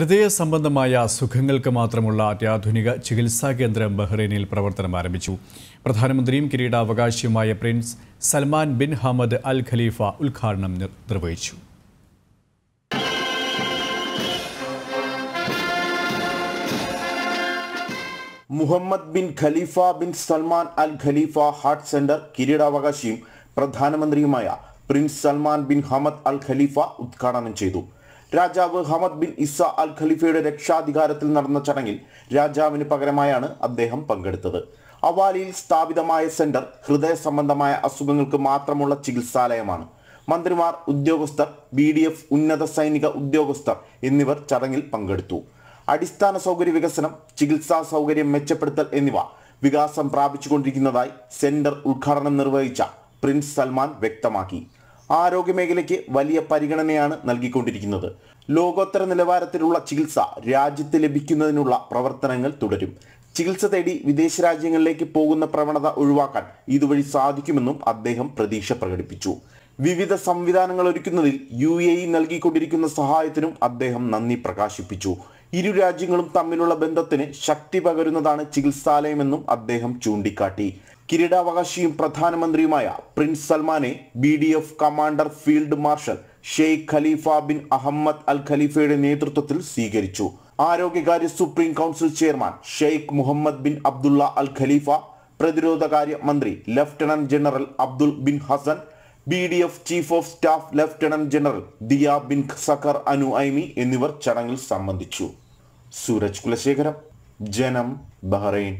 ഹൃദയ സംബന്ധമായ അസുഖങ്ങൾക്ക് മാത്രമുള്ള അത്യാധുനിക ചികിത്സാ കേന്ദ്രം ബഹ്റൈനിൽ പ്രവർത്തനം ആരംഭിച്ചു പ്രധാനമന്ത്രിയും കിരീടാവകാശിയുമായ prince Salman bin Hamad Al Khalifa ഉദ്ഘാടനം നിർവഹിച്ചു Mohammed bin Khalifa bin Salman Al Khalifa heart centre കിരീടാവകാശിയും പ്രധാനമന്ത്രിയുമായ prince Salman bin Hamad Al Khalifa ഉദ്ഘാടനം ചെയ്തു രാജാവ് ഹമദ് ബിൻ ഇസ അൽ ഖലീഫയുടെ രക്ഷാധികാരത്തിൽ നടന്ന ചടങ്ങിൽ രാജാവിന് പകരമായാണ് അദ്ദേഹം പങ്കെടുത്തത് അവാലിയിൽ സ്ഥാപിതമായ സെന്റർ ഹൃദയ സംബന്ധമായ അസുഖങ്ങൾക്ക് മാത്രമുള്ള ചികിത്സാലയമാണ് മന്ത്രിമാർ ഉദ്യോഗസ്ഥർ ബി ഡി എഫ് ഉന്നത സൈനിക ഉദ്യോഗസ്ഥർ എന്നിവർ ചടങ്ങിൽ പങ്കെടുത്തു അടിസ്ഥാന സൗകര്യ വികസനം ചികിത്സാ സൗകര്യം മെച്ചപ്പെടുത്തൽ എന്നിവ വികാസം പ്രാപിച്ചുകൊണ്ടിരിക്കുന്നതായി സെന്റർ ഉദ്ഘാടനം നിർവഹിച്ച പ്രിൻസ് സൽമാൻ വ്യക്തമാക്കി ആരോഗ്യമേഖലയ്ക്ക് വലിയ പരിഗണനയാണ് നൽകിക്കൊണ്ടിരിക്കുന്നത് ലോകോത്തര നിലവാരത്തിലുള്ള ചികിത്സ രാജ്യത്ത് ലഭിക്കുന്നതിനുള്ള പ്രവർത്തനങ്ങൾ തുടരും ചികിത്സ തേടി വിദേശ രാജ്യങ്ങളിലേക്ക് പോകുന്ന പ്രവണത ഒഴിവാക്കാൻ ഇതുവഴി സാധിക്കുമെന്നും അദ്ദേഹം പ്രതീക്ഷ പ്രകടിപ്പിച്ചു വിവിധ സംവിധാനങ്ങൾ ഒരുക്കുന്നതിൽ യു എ ഇ നൽകിക്കൊണ്ടിരിക്കുന്ന സഹായത്തിനും അദ്ദേഹം നന്ദി പ്രകാശിപ്പിച്ചു ഇരു രാജ്യങ്ങളും തമ്മിലുള്ള ബന്ധത്തിന് ശക്തി പകരുന്നതാണ് ചികിത്സാലയമെന്നും അദ്ദേഹം ചൂണ്ടിക്കാട്ടി കിരീടാവകാശിയും പ്രധാനമന്ത്രിയുമായ പ്രിൻസ് സൽമാനെ B D F commander field marshal Sheikh Khalifa bin Ahmed Al ഖലീഫയുടെ നേതൃത്വത്തിൽ സ്വീകരിച്ചു ആരോഗ്യകാര്യ supreme council chairman Sheikh Mohammed bin Abdulla Al Khalifa പ്രതിരോധകാര്യ മന്ത്രി lieutenant general Abdul bin Hasan B D F chief of staff lieutenant general Diya bin Saqr Nuaimi എന്നിവർ ചടങ്ങിൽ സംബന്ധിച്ചു സൂരജ് കുലശേഖരം ജനം ബഹ്റൈൻ